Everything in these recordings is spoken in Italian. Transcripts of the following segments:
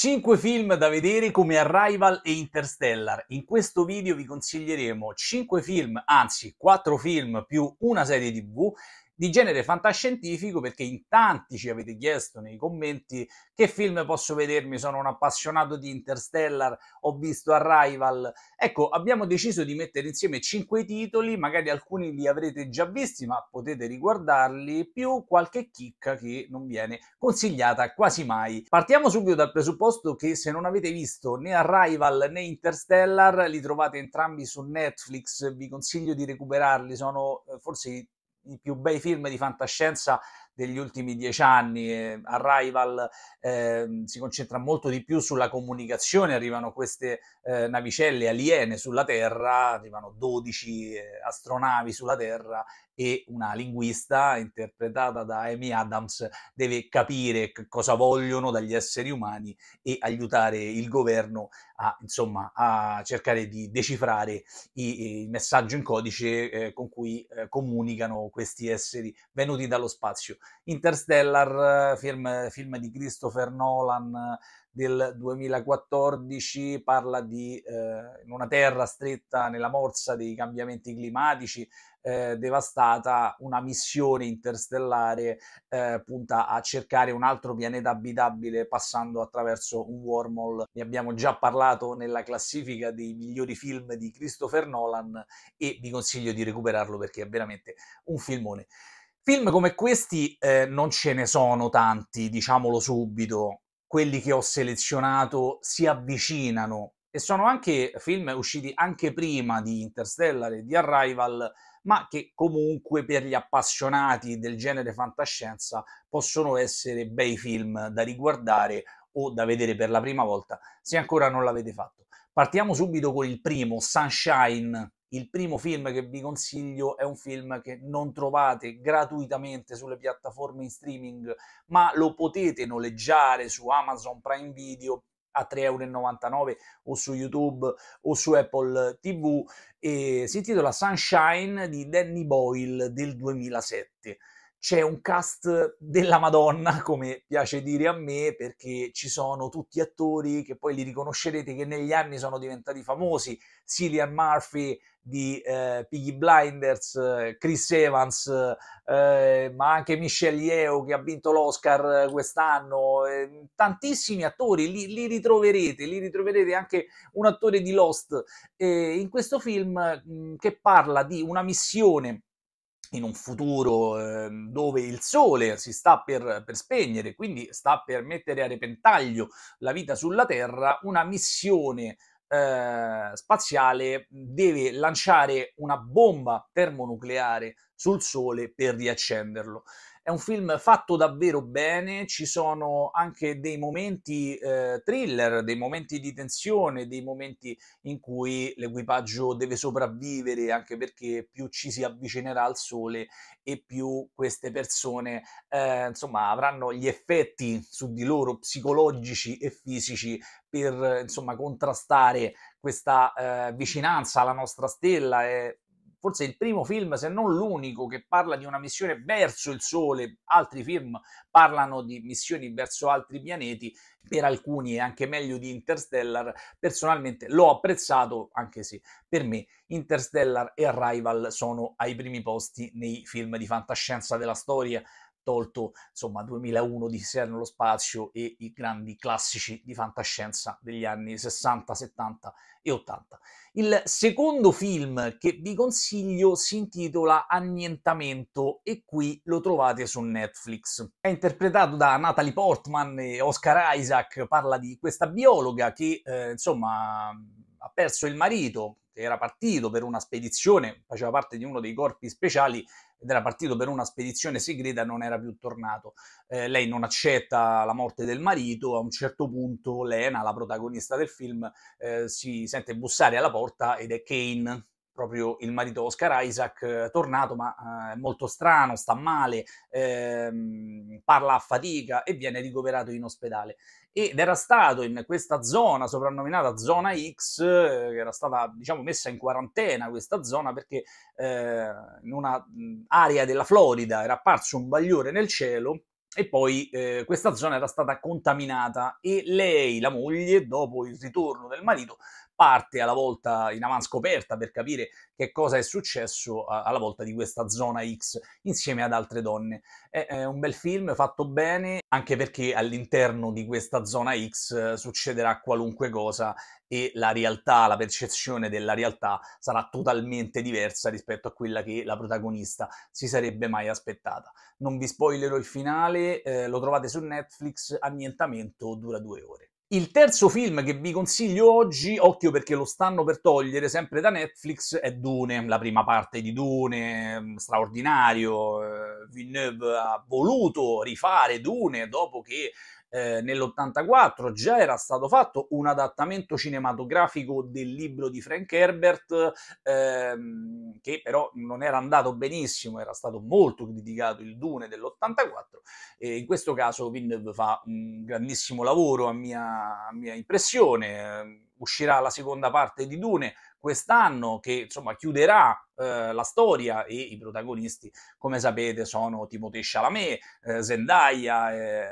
5 film da vedere come Arrival e Interstellar. In questo video vi consiglieremo 5 film, anzi 4 film più una serie tv di genere fantascientifico perché in tanti ci avete chiesto nei commenti che film posso vedermi, sono un appassionato di Interstellar, ho visto Arrival. Ecco, abbiamo deciso di mettere insieme cinque titoli, magari alcuni li avrete già visti, ma potete riguardarli, più qualche chicca che non viene consigliata quasi mai. Partiamo subito dal presupposto che se non avete visto né Arrival né Interstellar, li trovate entrambi su Netflix, vi consiglio di recuperarli, sono eh, forse i i più bei film di fantascienza degli ultimi dieci anni. Eh, Arrival eh, si concentra molto di più sulla comunicazione, arrivano queste eh, navicelle aliene sulla Terra, arrivano 12 eh, astronavi sulla Terra e una linguista interpretata da Amy Adams deve capire cosa vogliono dagli esseri umani e aiutare il governo a, insomma, a cercare di decifrare i, il messaggio in codice eh, con cui eh, comunicano questi esseri venuti dallo spazio. Interstellar, film, film di Christopher Nolan eh, del 2014, parla di eh, una terra stretta nella morsa dei cambiamenti climatici, eh, devastata, una missione interstellare eh, punta a cercare un altro pianeta abitabile passando attraverso un wormhole. Ne abbiamo già parlato nella classifica dei migliori film di Christopher Nolan e vi consiglio di recuperarlo perché è veramente un filmone. Film come questi eh, non ce ne sono tanti, diciamolo subito. Quelli che ho selezionato si avvicinano e sono anche film usciti anche prima di Interstellar e di Arrival, ma che comunque per gli appassionati del genere fantascienza possono essere bei film da riguardare o da vedere per la prima volta se ancora non l'avete fatto. Partiamo subito con il primo, Sunshine il primo film che vi consiglio è un film che non trovate gratuitamente sulle piattaforme in streaming, ma lo potete noleggiare su Amazon Prime Video a 3,99 euro o su YouTube o su Apple TV e si intitola Sunshine di Danny Boyle del 2007 c'è un cast della Madonna, come piace dire a me, perché ci sono tutti attori che poi li riconoscerete che negli anni sono diventati famosi. Cillian Murphy di eh, Piggy Blinders, Chris Evans, eh, ma anche Michelle Yeo che ha vinto l'Oscar eh, quest'anno, eh, tantissimi attori, li, li, ritroverete, li ritroverete anche un attore di Lost in questo film mh, mm, che parla di una missione in un futuro eh, dove il sole si sta per, per, spegnere, quindi sta per mettere a repentaglio la vita sulla Terra, una missione eh, spaziale deve lanciare una bomba termonucleare sul Sole per riaccenderlo. È un film fatto davvero bene, ci sono anche dei momenti eh, thriller, dei momenti di tensione, dei momenti in cui l'equipaggio deve sopravvivere, anche perché più ci si avvicinerà al sole e più queste persone eh, insomma, avranno gli effetti su di loro psicologici e fisici per insomma, contrastare questa eh, vicinanza alla nostra stella e forse il primo film, se non l'unico, che parla di una missione verso il Sole, altri film parlano di missioni verso altri pianeti, per alcuni è anche meglio di Interstellar, personalmente l'ho apprezzato, anche se per me Interstellar e Arrival sono ai primi posti nei film di fantascienza della storia, tolto insomma 2001 di Sera nello spazio e i grandi classici di fantascienza degli anni 60, 70 e 80. Il secondo film che vi consiglio si intitola Annientamento e qui lo trovate su Netflix. È interpretato da Natalie Portman e Oscar Isaac, parla di questa biologa che eh, insomma ha perso il marito, era partito per una spedizione, faceva parte di uno dei corpi speciali ed era partito per una spedizione segreta e non era più tornato. Eh, lei non accetta la morte del marito, a un certo punto Lena, la protagonista del film, eh, si sente bussare alla porta ed è Kane, proprio il marito Oscar Isaac, eh, tornato ma eh, molto strano, sta male, ehm, parla a fatica e viene ricoverato in ospedale. Ed era stato in questa zona, soprannominata Zona X, eh, che era stata diciamo messa in quarantena questa zona perché eh, in un'area della Florida era apparso un bagliore nel cielo e poi eh, questa zona era stata contaminata e lei, la moglie, dopo il ritorno del marito, parte alla volta in avanscoperta per capire che cosa è successo alla volta di questa zona X insieme ad altre donne. È un bel film fatto bene anche perché all'interno di questa zona X eh, succederà qualunque cosa e la realtà, la percezione della realtà sarà totalmente diversa rispetto a quella che la protagonista si sarebbe mai aspettata. Non vi spoilerò il finale, eh, lo trovate su Netflix, Annientamento dura due ore. Il terzo film che vi consiglio oggi, occhio perché lo stanno per togliere sempre da Netflix, è Dune, la prima parte di Dune, mm, straordinario. Eh, Villeneuve ha voluto rifare Dune dopo che eh, nell'84 già era stato fatto un adattamento cinematografico del libro di Frank Herbert ehm, che però non era andato benissimo, era stato molto criticato il Dune dell'84 e in questo caso Villeneuve fa un grandissimo lavoro a mia, a mia impressione eh, uscirà la seconda parte di Dune quest'anno che insomma chiuderà eh, la storia e i protagonisti come sapete sono Timothée Chalamet, eh, Zendaya, eh,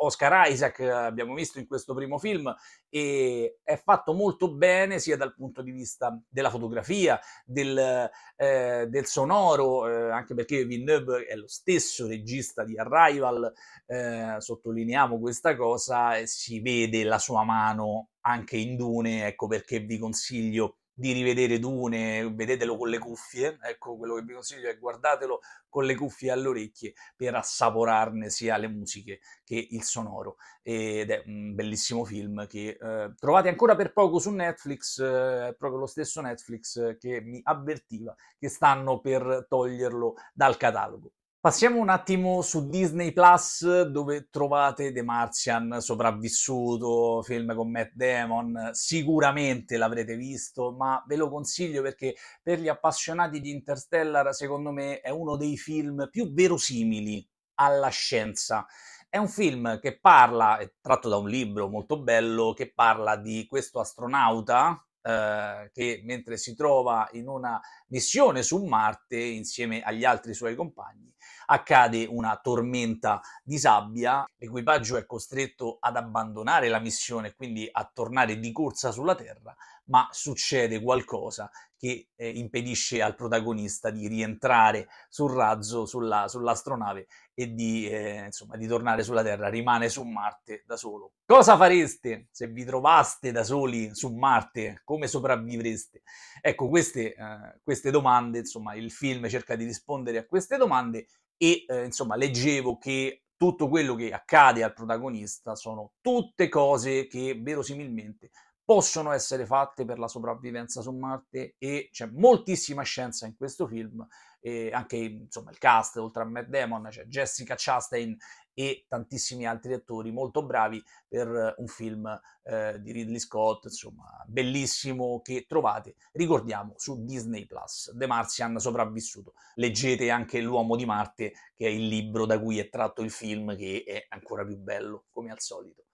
Oscar Isaac, eh, abbiamo visto in questo primo film, e è fatto molto bene sia dal punto di vista della fotografia, del, eh, del sonoro, eh, anche perché Villeneuve è lo stesso regista di Arrival, eh, sottolineiamo questa cosa, si vede la sua mano anche in Dune, ecco perché vi consiglio di rivedere Dune, vedetelo con le cuffie, ecco quello che vi consiglio è guardatelo con le cuffie alle orecchie per assaporarne sia le musiche che il sonoro ed è un bellissimo film che eh, trovate ancora per poco su Netflix, eh, proprio lo stesso Netflix che mi avvertiva che stanno per toglierlo dal catalogo. Passiamo un attimo su Disney Plus, dove trovate The Martian sopravvissuto, film con Matt Damon. Sicuramente l'avrete visto, ma ve lo consiglio perché per gli appassionati di Interstellar, secondo me, è uno dei film più verosimili alla scienza. È un film che parla, è tratto da un libro molto bello, che parla di questo astronauta eh, che mentre si trova in una missione su Marte insieme agli altri suoi compagni, accade una tormenta di sabbia, l'equipaggio è costretto ad abbandonare la missione, quindi a tornare di corsa sulla Terra, ma succede qualcosa che eh, impedisce al protagonista di rientrare sul razzo, sulla, sull'astronave e di, eh, insomma, di tornare sulla Terra, rimane su Marte da solo. Cosa fareste se vi trovaste da soli su Marte? Come sopravvivreste? Ecco, queste, eh, queste domande, insomma, il film cerca di rispondere a queste domande e, eh, insomma, leggevo che tutto quello che accade al protagonista sono tutte cose che verosimilmente possono essere fatte per la sopravvivenza su Marte e c'è moltissima scienza in questo film e anche insomma il cast oltre a Matt Damon c'è Jessica Chastain e tantissimi altri attori molto bravi per un film eh, di Ridley Scott insomma bellissimo che trovate ricordiamo su Disney Plus The Martian sopravvissuto leggete anche L'uomo di Marte che è il libro da cui è tratto il film che è ancora più bello come al solito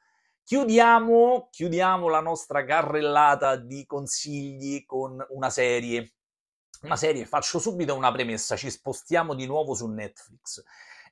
Chiudiamo, chiudiamo la nostra carrellata di consigli con una serie. Una serie, faccio subito una premessa, ci spostiamo di nuovo su Netflix.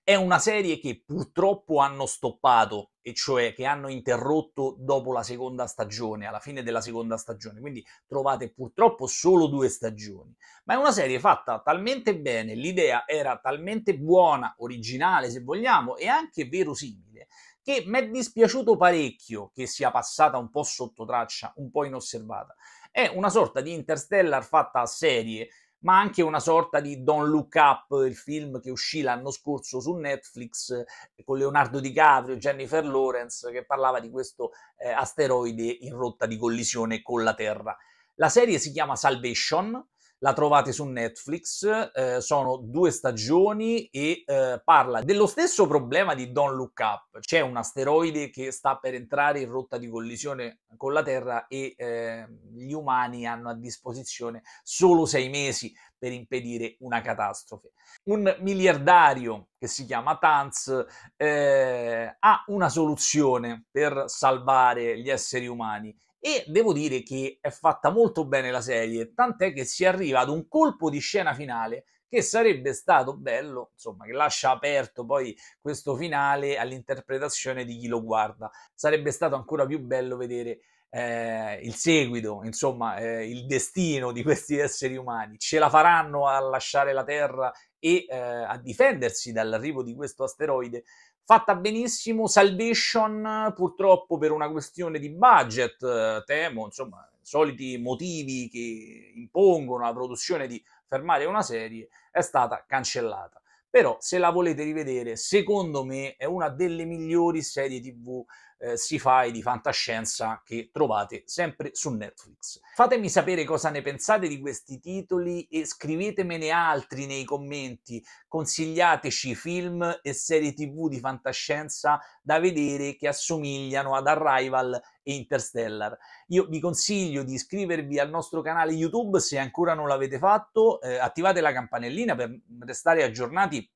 È una serie che purtroppo hanno stoppato, e cioè che hanno interrotto dopo la seconda stagione, alla fine della seconda stagione, quindi trovate purtroppo solo due stagioni. Ma è una serie fatta talmente bene, l'idea era talmente buona, originale se vogliamo, e anche verosimile, che mi è dispiaciuto parecchio che sia passata un po' sotto traccia, un po' inosservata. È una sorta di Interstellar fatta a serie, ma anche una sorta di Don't Look Up, il film che uscì l'anno scorso su Netflix eh, con Leonardo DiCaprio e Jennifer Lawrence, che parlava di questo eh, asteroide in rotta di collisione con la Terra. La serie si chiama Salvation, la trovate su Netflix, eh, sono due stagioni e eh, parla dello stesso problema di Don Look Up. C'è un asteroide che sta per entrare in rotta di collisione con la Terra e eh, gli umani hanno a disposizione solo sei mesi per impedire una catastrofe. Un miliardario che si chiama Tanz eh, ha una soluzione per salvare gli esseri umani e devo dire che è fatta molto bene la serie, tant'è che si arriva ad un colpo di scena finale che sarebbe stato bello, insomma, che lascia aperto poi questo finale all'interpretazione di chi lo guarda. Sarebbe stato ancora più bello vedere eh, il seguito, insomma, eh, il destino di questi esseri umani. Ce la faranno a lasciare la Terra e eh, a difendersi dall'arrivo di questo asteroide? Fatta benissimo, Salvation purtroppo per una questione di budget, eh, temo, insomma, soliti motivi che impongono la produzione di fermare una serie, è stata cancellata. Però se la volete rivedere, secondo me è una delle migliori serie TV eh, sci-fi di fantascienza che trovate sempre su Netflix. Fatemi sapere cosa ne pensate di questi titoli e scrivetemene altri nei commenti, consigliateci film e serie tv di fantascienza da vedere che assomigliano ad Arrival e Interstellar. Io vi consiglio di iscrivervi al nostro canale YouTube se ancora non l'avete fatto, eh, attivate la campanellina per restare aggiornati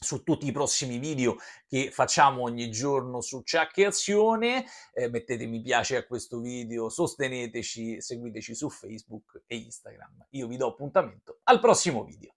su tutti i prossimi video che facciamo ogni giorno su Ciacche Azione. Eh, mettete mi piace a questo video, sosteneteci, seguiteci su Facebook e Instagram. Io vi do appuntamento al prossimo video.